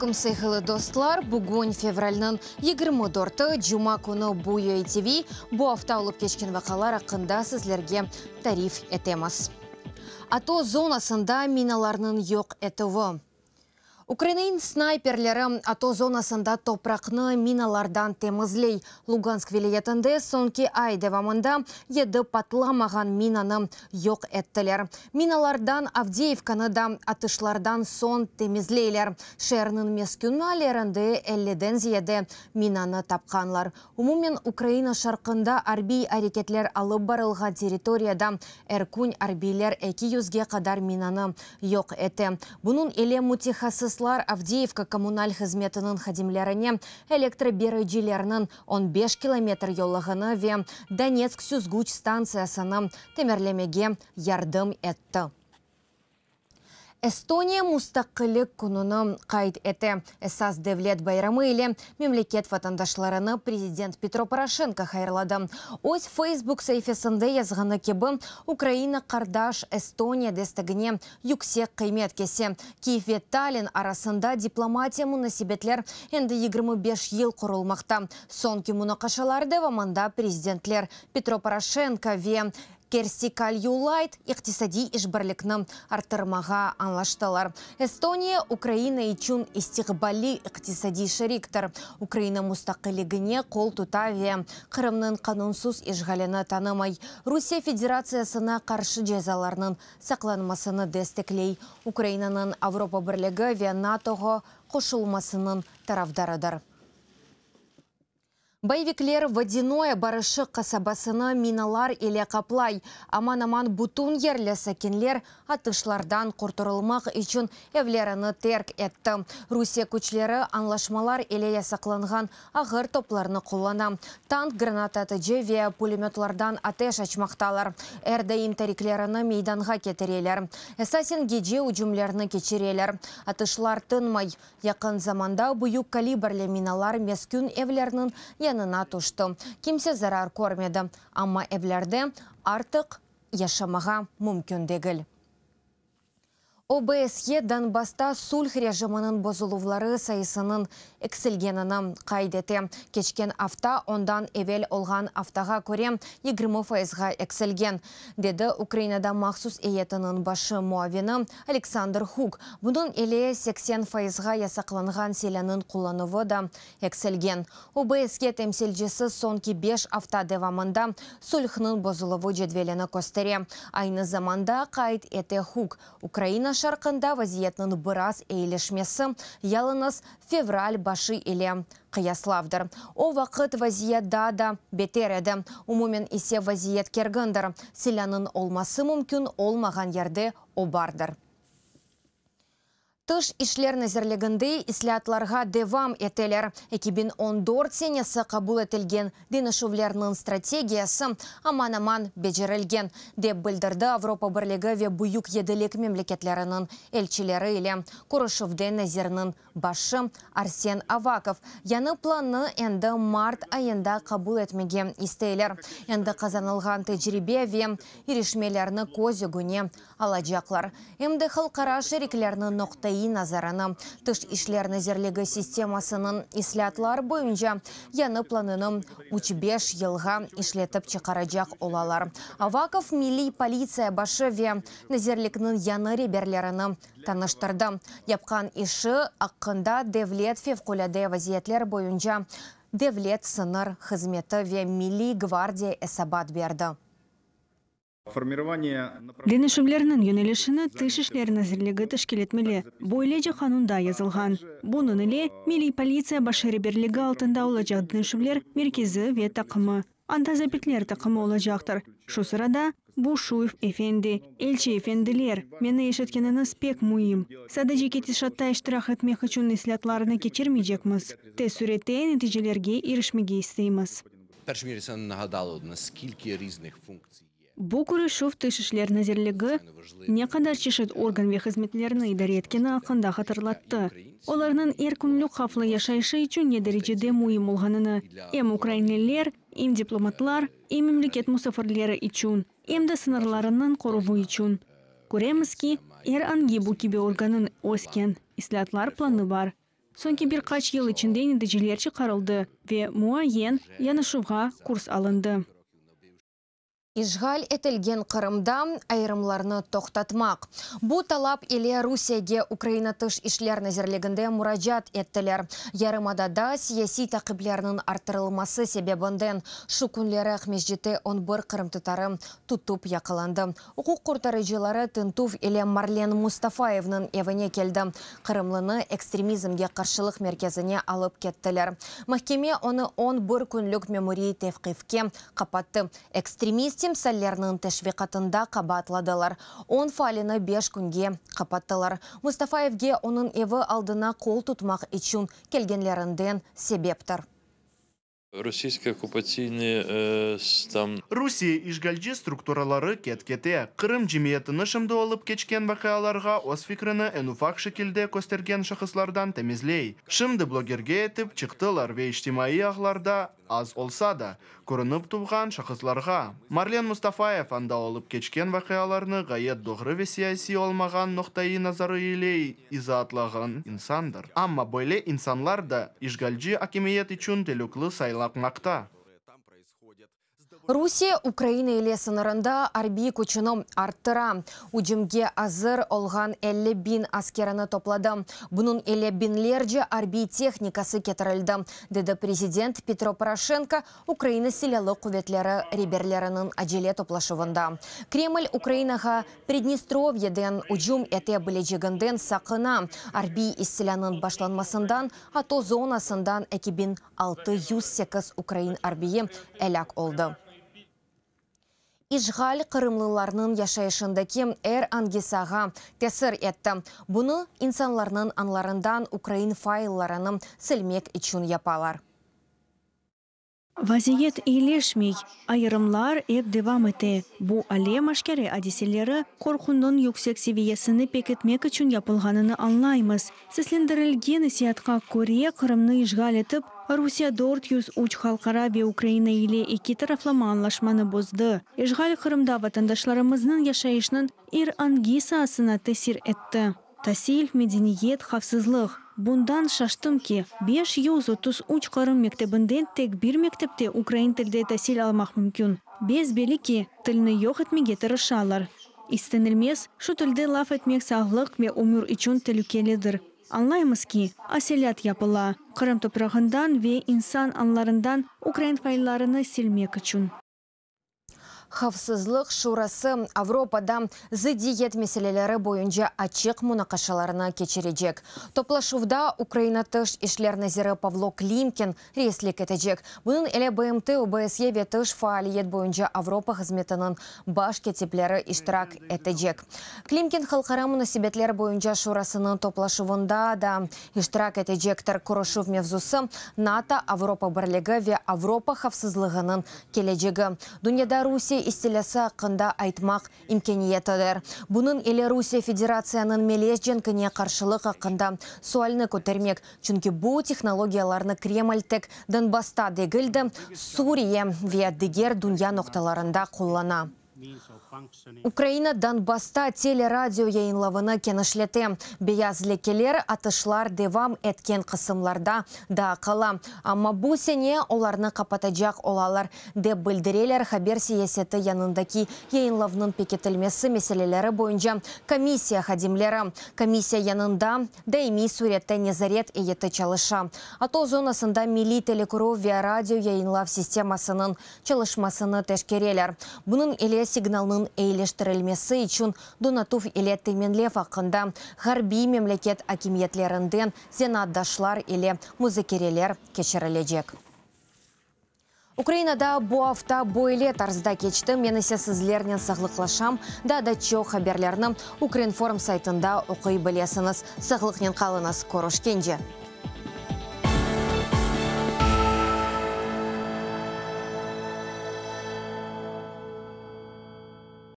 әркім сыйғылы достылар, бүгін февральның 24-ті жұма күні бұйы әйтеви, бұ афта олып кешкен вақалар ақында сізлерге тариф етеміз. Ато зонасында миналарның жоқ етуі. Украин снайперлері ато зонасында топрақны миналардан темізлей. Луганск вилетінде сонки ай девамында еді патламаған минаны жоқ әттілер. Миналардан Авдеевканы да атышлардан сон темізлейлер. Шерның мескүн әлерінде әлледен зияды минаны тапқанлар. Умумен Украина шарқында арби әрекетлер алып барылға территорияда әркүн арбилер 200-ге қадар минаны жоқ әті. Бұның әле мутихасыз Аслар Авдеевка коммуналь хызметінің хадимлеріне электробері джилерінің 15 километр еллығыны ве Донецк-Сюзгуч станциясының темірлемеге ярдым әтті. Эстония мустақилик күнін қайт әті Эсас дәвлет байрамы эле мемлекет ватандашларыны президент Петро Порошенко хайырлады. Ось фейсбук сайфасында язғаны кебі Украина кардаш Эстония дестігіне юксек кыймет кесе. Киев ве Таллин арасында дипломатия мунасибетлер енді 25 ел курулмакта. Сонки мунакашалар ваманда президентлер Петро Порошенко ве керсикал юлайт иқтисади ишбірлікні артырмаға анлаштылар. Эстония Украина үчүн истиғбали иқтисади шериктер. Украина мустақилигине қол тутави Қырымның қанунсыз ишғаліні танымай. Русия Федерациясына қаршы жазаларның сақланмасыны дестеклей. Украинаның Авропа бірлігі ве қошылмасының таравдарыдыр. Байвиклер водяное барышы қасабасыны миналар или қаплай. Аман-аман бұтын ерлі сәкенлер атышлардан құртырылмақ үшін әвлеріні терк әтті. Русия күчлері анлашмалар еле ясақланған ағыр топларыны қолана. Танк гранататы жеве пулеметлардан атеш ачмақталар. Әрдайым тариклеріні мейданға кетірелер. Әсасен геже үжімлеріні кечірелер. Атышлар тынмай. Яқын заманда бұйық калибрлі миналар мескүн әвлерінің янына Кимсе зарар көрмеді, ама әбілерді артық яшамаға мүмкіндегіл обсе Данбаста сульх режимінің бұзылулары сайысының әксілгенінің қайдеті кечкен авто ондан әвел олған афтаға көре 20 фаизға экселген. деді украинада мақсус әйетінің башы муавені александр хук бұның еле 80 фаизға ясақланған селінің қолдануы да экселген. ОБСЕ темсілжісі сонки 5 афта девамында сульхнын бозулуву көстере айны заманда қайт әте хук украина шарқында вазиетнің біраз әйлішмесі ялыныз февраль башы еле қияславдыр. О вақыт вазиет да бетер еді. Умумен есе вазиет кергіндір. Селянын олмасы мүмкін олмаған ерде обардыр. Тыш нәзірлігінде ісілі атларға девам етелер. 2014 сенесі қабыл етілген денішувлерінің стратегиясы аман-аман бежерілген. Деп білдірді Европа бірлігі ве бұйук еділік мемлекетлерінің әлчілері елі. Курышевде нәзірінің башы Арсен Аваков. Яны планы әнді март айында қабыл етмеген істейлер. Әнді қазанылған тәжіребе ве ирешмелеріні көзігіне алачақлар. Әмді қалқара шереклерінің ноқтай ии назараны. Тыш ішлер нәзірлігі системасының ислятлар бойынша яны планыны 35 елға ишлетіп чықарачақ олалар. Аваков милли полиция башы ве нәзірлікнің яны реберлеріні таныштырды. Япқан іші аққында девлет февкуляде вазиетлер бойынша девлет сыныр қызметі ве милли гвардия эсабат берді. Денешевлерінің юнелешіні түшішілеріні зірлігі түшкелетмелі. Бойле қанунда язылған. Бұның үле, милей полиция башыры берлігі алтында олажақ денешевлер меркезі ве тақымы. Анда запетлер тақымы олажақтыр. Шу сырада Бушуев эфенди, элчи эфендилер, мені ешеткеніңіз спек мұйым. Сады жекеті шатта іштірақ әтмек үшін ислатларыны кечермейжекміз. Те сүретте нәтижелерге ерішмеге істейміз. Першмірі сәнін нагадалудына сколько разных функций. Бұл күрешув түйшішілер назирлиги не қандар орган ве хизметлерни идаре еткені ақында қатырлатты. Оларның эркүнлүк қафлы яшайшы үчүн не дәрежеде мұйым олғанына. Ем украинлилер, дипломатлар, ем мемлекет мұсафырлері үчүн, ем да сынырларынын коруу үчүн. Көремизки, эр анги бу кибе органын өскен ислатлар планы бар. Сонки бир қач ел ичинде нетижелер қарылды ве яны шуға курс алынды. Ижғал әтілген Қырымда айрымларыны тоқтатмақ. Бұ талап еле Русияге Украина тыш ишлер нәзірлігінде мұраджат еттілер. да саяси тақиблерінің артырылмасы себебінден шүкінлері күнлері 11 Қырым тұтары тұтып яқыланды. Оқу құртары жылары Тынтув еле Марлен Мустафаевның евіне келді. Қырымлыны экстремизмге қаршылық меркезіне алып кеттілер. Махкеме оны 11 күнлік меморий тевқифке қапатты. Экстремистин тимсәлләрнең тәшвиқатында қабатладылар. Он фалины 5 күнге қапаттылар. Мустафаевге оның евы алдына қол тутмак өчен келгәнләрендән себептер оккупационная э, там русия ишгалчи структуралары кеткете Крым жемиятыны шымды алып кечкен вакыяларга өз фикрини эн уфак костерген көстерген шахыслардан темизлей шымды блогерге етіп, чықтылар ве иҗтимаи ахларда аз олса да күренеп туган шахысларга марлен мустафаев анда олып кечкен вакыяларны ғайет доғры ве сияси алмаган нуктаи назары илей изатлаган инсандыр амма бойле инсанлар да ижгалджи акимият ичун телюклы сайлы қойылатын ақта Русия Украина или сынырында арби кучином арттыра. Уджимге азыр олған 50 бин аскераны топлады. Бұның 50 бинлерже арби техникасы кетірілді. Деді президент Петро Порошенко Украина селелі құветлері риберлерінің ажеле топлашывында. Кремль Украинаға Приднестровьеден уджум әте білежегінден сақына. Арби исселянын башланмасындан, ато зонасындан 2608 Украин арбиі әляк олды ижғал қырымлыларының кем әр ангесаға тәсір етті. Бұны инсанларның анларындан Украин файлларының сілмек үшін япалар. Вазиет илешмей, айырымлар әп девам ете. Бу алем ашкере әдеселері қорқындың юксек севиесіні пекетмек үшін yapылганын anlayмыз. Сеслендирилген сиятқа көре қырымны ижгал Русия 400 юз уч бе Украина иле эки тарафлама анлашманы бозды. Ижгаль қырымда ватандашларымыздын яшайышның ир ангисаасына тесир әтті. Тасил, мәдениет, хавсызлык. Бұндан шаштым ки, 533 қарым мектебінден тек бір мектепте украин тилде тасил алмақ мүмкін. Без белики тилни жок этмеге тырышалар. Истенілмес, шу тилде лаф этмек саглык ме умур үчүн тилүкеледир. Аңлаймызки, аселят япыла. қырым топырагындан ве инсан анларындан Украин файларыны селмек үчүн. Хавсызлық шурасы Авропада зы диет мәселелері бойынша ачық мұнақашаларына кечережек. Топлашувда Украина тыш ішлер назиры Павло Климкин реслік етежек. Бұның әлі БМТ ОБСЕ ветыш фаалиет бойынша Авропа қызметінің баш кетеплері иштирак етежек. Климкин мына мұнасибетлер бойынша шурасының топлашуында да иштирак етежектір Курошув мевзусы НАТО Авропа бірлігі ве Авропа хавсызлығының кележегі. Русия истелесі қында айтмақ имкениетідір. Бұның елі Русия Федерацияның мелес кіне қаршылық қында суалыны көтермек. Чүнкі бұл технологияларны Кремльтік Донбасста дегілді Сурия вия дегер дүния ноқталарында қоллана украина донбасста телерадио яйынлавыны кенешлете келер атышлар девам әткен қысымларда да қала амма бу сене оларны капатажак олалар деп білдірелер хабер сиясети янындаки яйынлавнын пекетілмесі меселелері бойынша комиссия хадимлери комиссия янында дайми суретте незарет эйети чалыша Ато зонасында мили телекуруу виа яйынлав системасынын чалышмасыны тешкерелер бұның эле сигналнын ұнын әйлештірілмесі үшін Дунатуф или теменлев ақында ғарби мемлекет акимиетлерінден Дашлар еле музыкерелер кешірілежек. Украинада бұ афта бойле тарзда кечті менесе сізлернен сағлықлашам, да да чо хаберлерні Украинформ сайтында оқи білесіңіз. Сағлықнен қалынас корыш кенже.